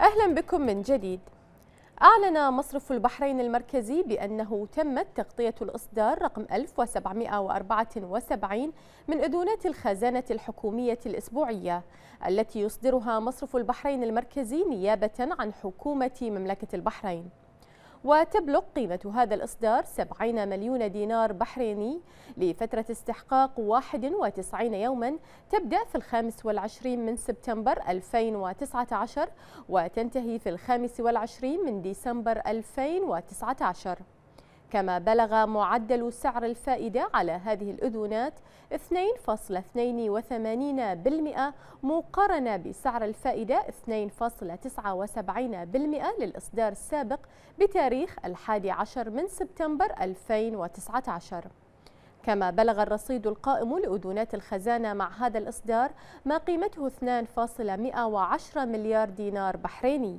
أهلا بكم من جديد أعلن مصرف البحرين المركزي بأنه تمت تغطية الإصدار رقم 1774 من أذونات الخزانة الحكومية الأسبوعية التي يصدرها مصرف البحرين المركزي نيابة عن حكومة مملكة البحرين وتبلغ قيمة هذا الإصدار 70 مليون دينار بحريني لفترة استحقاق 91 يوما تبدأ في الخامس والعشرين من سبتمبر 2019 وتنتهي في الخامس والعشرين من ديسمبر 2019 كما بلغ معدل سعر الفائدة على هذه الأذونات 2.82% مقارنة بسعر الفائدة 2.79% للإصدار السابق بتاريخ الحادي عشر من سبتمبر 2019 كما بلغ الرصيد القائم لأذونات الخزانة مع هذا الإصدار ما قيمته 2.110 مليار دينار بحريني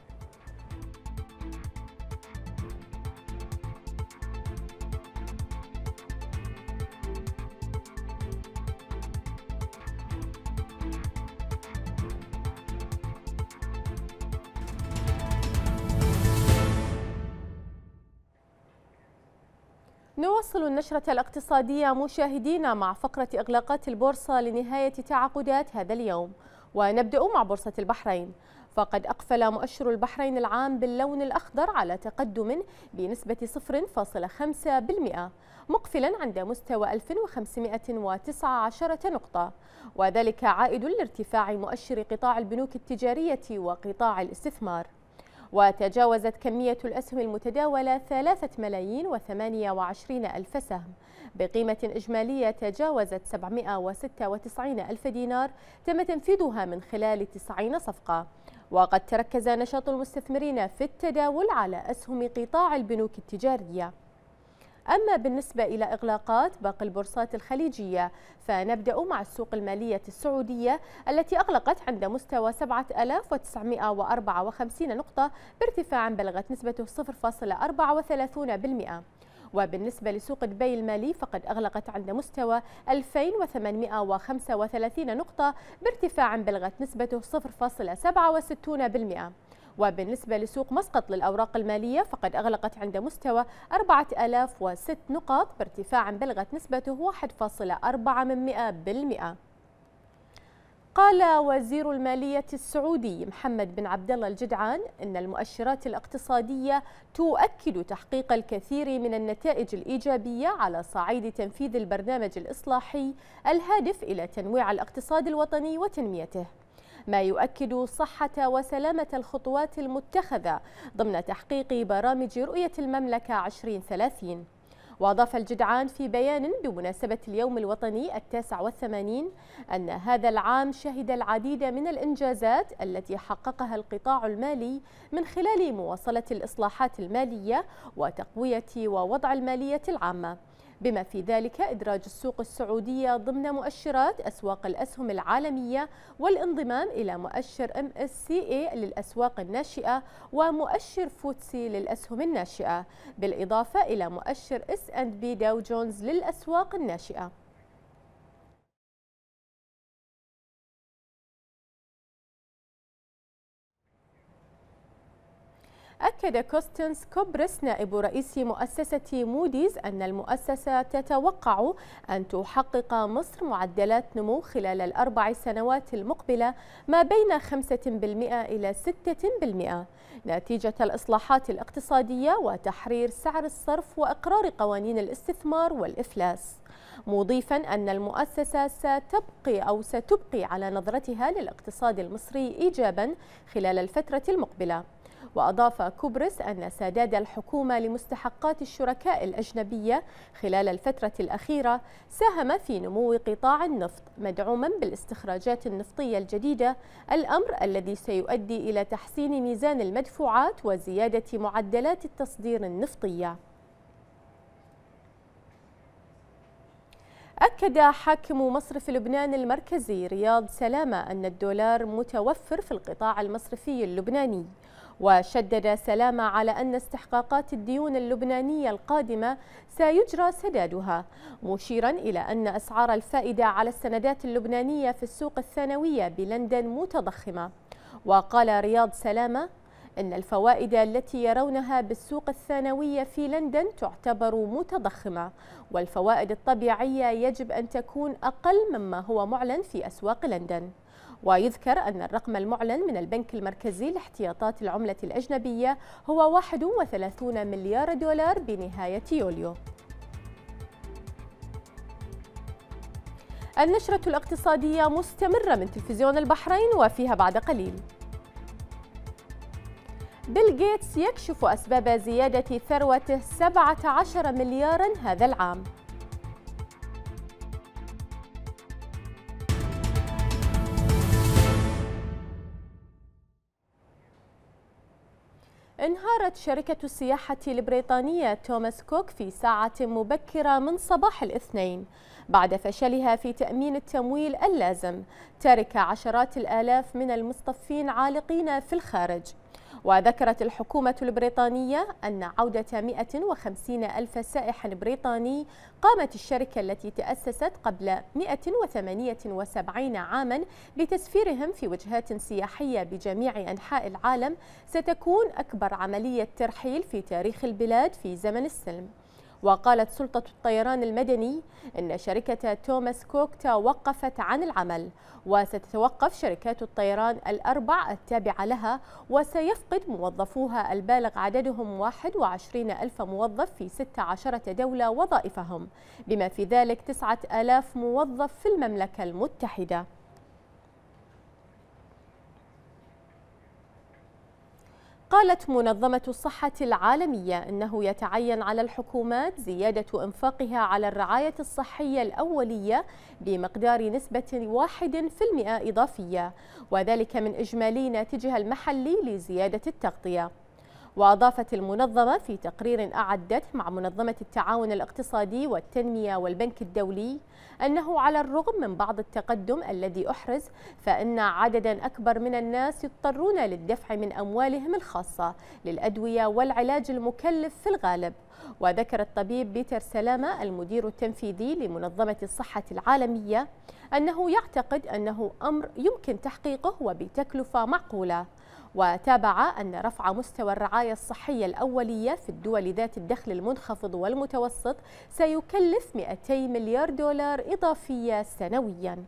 نواصل النشرة الاقتصادية مشاهدينا مع فقرة إغلاقات البورصة لنهاية تعاقدات هذا اليوم ونبدأ مع بورصة البحرين فقد أقفل مؤشر البحرين العام باللون الأخضر على تقدم بنسبة 0.5% مقفلا عند مستوى 1519 نقطة وذلك عائد لارتفاع مؤشر قطاع البنوك التجارية وقطاع الاستثمار وتجاوزت كمية الأسهم المتداولة 3 ملايين و28 ألف سهم بقيمة إجمالية تجاوزت 796 ألف دينار تم تنفيذها من خلال 90 صفقة وقد تركز نشاط المستثمرين في التداول على أسهم قطاع البنوك التجارية أما بالنسبة إلى إغلاقات باقي البورصات الخليجية فنبدأ مع السوق المالية السعودية التي أغلقت عند مستوى 7954 نقطة بارتفاع بلغت نسبته 0.34% وبالنسبة لسوق دبي المالي فقد أغلقت عند مستوى 2835 نقطة بارتفاع بلغت نسبته 0.67% وبالنسبة لسوق مسقط للأوراق المالية فقد أغلقت عند مستوى 4006 نقاط بارتفاع بلغت نسبته 1.4%. قال وزير المالية السعودي محمد بن عبد الله الجدعان إن المؤشرات الاقتصادية تؤكد تحقيق الكثير من النتائج الإيجابية على صعيد تنفيذ البرنامج الإصلاحي الهادف إلى تنويع الاقتصاد الوطني وتنميته ما يؤكد صحة وسلامة الخطوات المتخذة ضمن تحقيق برامج رؤية المملكة 2030 وأضاف الجدعان في بيان بمناسبة اليوم الوطني التاسع والثمانين أن هذا العام شهد العديد من الإنجازات التي حققها القطاع المالي من خلال مواصلة الإصلاحات المالية وتقوية ووضع المالية العامة بما في ذلك إدراج السوق السعودية ضمن مؤشرات أسواق الأسهم العالمية والانضمام إلى مؤشر MSCA للأسواق الناشئة ومؤشر فوتسي للأسهم الناشئة بالإضافة إلى مؤشر S&P داو جونز للأسواق الناشئة أكد كوستنس كوبرس نائب رئيس مؤسسة موديز أن المؤسسة تتوقع أن تحقق مصر معدلات نمو خلال الأربع سنوات المقبلة ما بين 5% إلى 6% نتيجة الإصلاحات الاقتصادية وتحرير سعر الصرف وإقرار قوانين الاستثمار والإفلاس مضيفا أن المؤسسة ستبقي أو ستبقي على نظرتها للاقتصاد المصري إيجابا خلال الفترة المقبلة وأضاف كوبرس أن سداد الحكومة لمستحقات الشركاء الأجنبية خلال الفترة الأخيرة ساهم في نمو قطاع النفط مدعوما بالاستخراجات النفطية الجديدة الأمر الذي سيؤدي إلى تحسين ميزان المدفوعات وزيادة معدلات التصدير النفطية أكد حاكم مصرف لبنان المركزي رياض سلامة أن الدولار متوفر في القطاع المصرفي اللبناني وشدد سلامة على أن استحقاقات الديون اللبنانية القادمة سيجرى سدادها مشيرا إلى أن أسعار الفائدة على السندات اللبنانية في السوق الثانوية بلندن متضخمة وقال رياض سلامة إن الفوائد التي يرونها بالسوق الثانوية في لندن تعتبر متضخمة والفوائد الطبيعية يجب أن تكون أقل مما هو معلن في أسواق لندن ويذكر أن الرقم المعلن من البنك المركزي لاحتياطات العملة الأجنبية هو 31 مليار دولار بنهاية يوليو النشرة الاقتصادية مستمرة من تلفزيون البحرين وفيها بعد قليل بيل جيتس يكشف أسباب زيادة ثروته 17 مليارا هذا العام انهارت شركة السياحة البريطانية توماس كوك في ساعة مبكرة من صباح الاثنين بعد فشلها في تأمين التمويل اللازم ترك عشرات الآلاف من المصطفين عالقين في الخارج وذكرت الحكومة البريطانية أن عودة 150 ألف سائح بريطاني قامت الشركة التي تأسست قبل 178 عاما بتسفيرهم في وجهات سياحية بجميع أنحاء العالم ستكون أكبر عملية ترحيل في تاريخ البلاد في زمن السلم وقالت سلطة الطيران المدني أن شركة توماس كوك توقفت عن العمل وستتوقف شركات الطيران الأربع التابعة لها وسيفقد موظفوها البالغ عددهم 21 ألف موظف في 16 دولة وظائفهم بما في ذلك 9000 موظف في المملكة المتحدة قالت منظمة الصحة العالمية أنه يتعين على الحكومات زيادة إنفاقها على الرعاية الصحية الأولية بمقدار نسبة 1% إضافية وذلك من إجمالي ناتجها المحلي لزيادة التغطية وأضافت المنظمة في تقرير أعدته مع منظمة التعاون الاقتصادي والتنمية والبنك الدولي أنه على الرغم من بعض التقدم الذي أحرز فإن عددا أكبر من الناس يضطرون للدفع من أموالهم الخاصة للأدوية والعلاج المكلف في الغالب وذكر الطبيب بيتر سلامة المدير التنفيذي لمنظمة الصحة العالمية أنه يعتقد أنه أمر يمكن تحقيقه وبتكلفة معقولة وتابع أن رفع مستوى الرعاية الصحية الأولية في الدول ذات الدخل المنخفض والمتوسط سيكلف 200 مليار دولار إضافية سنوياً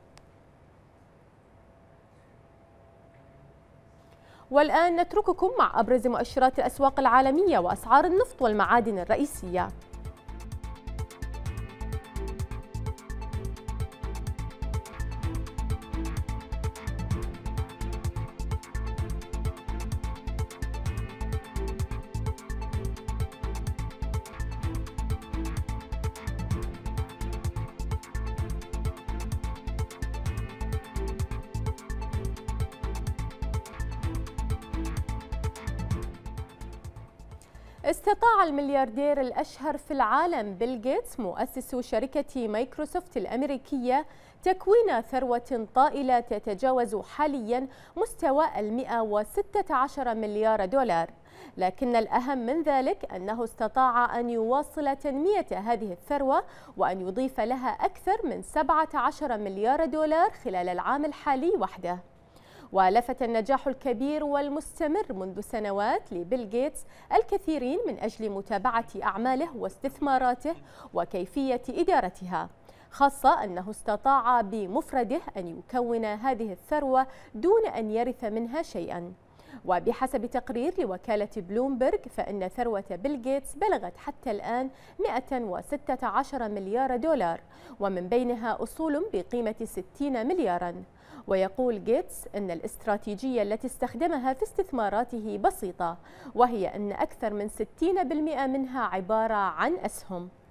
والآن نترككم مع أبرز مؤشرات الأسواق العالمية وأسعار النفط والمعادن الرئيسية استطاع الملياردير الأشهر في العالم بيل جيتس مؤسس شركة مايكروسوفت الأمريكية تكوين ثروة طائلة تتجاوز حاليا مستوى وستة 116 مليار دولار لكن الأهم من ذلك أنه استطاع أن يواصل تنمية هذه الثروة وأن يضيف لها أكثر من 17 مليار دولار خلال العام الحالي وحده ولفت النجاح الكبير والمستمر منذ سنوات لبيل جيتس الكثيرين من أجل متابعة أعماله واستثماراته وكيفية إدارتها خاصة أنه استطاع بمفرده أن يكون هذه الثروة دون أن يرث منها شيئاً وبحسب تقرير لوكالة بلومبرغ فإن ثروة بيل جيتس بلغت حتى الآن 116 مليار دولار ومن بينها أصول بقيمة 60 ملياراً ويقول جيتس أن الاستراتيجية التي استخدمها في استثماراته بسيطة وهي أن أكثر من 60% منها عبارة عن أسهم